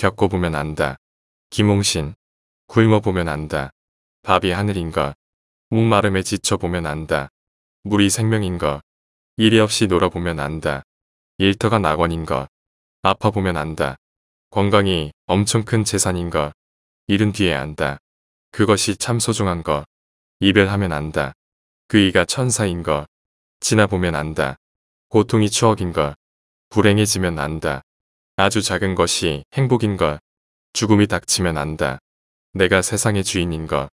겪어보면 안다. 김홍신. 굶어보면 안다. 밥이 하늘인가. 목마름에 지쳐보면 안다. 물이 생명인가. 일이 없이 놀아보면 안다. 일터가 낙원인가. 아파보면 안다. 건강이 엄청 큰 재산인가. 일은 뒤에 안다. 그것이 참 소중한가. 이별하면 안다. 그이가 천사인가. 지나보면 안다. 고통이 추억인가. 불행해지면 안다. 아주 작은 것이 행복인 것. 죽음이 닥치면 안다. 내가 세상의 주인인 것.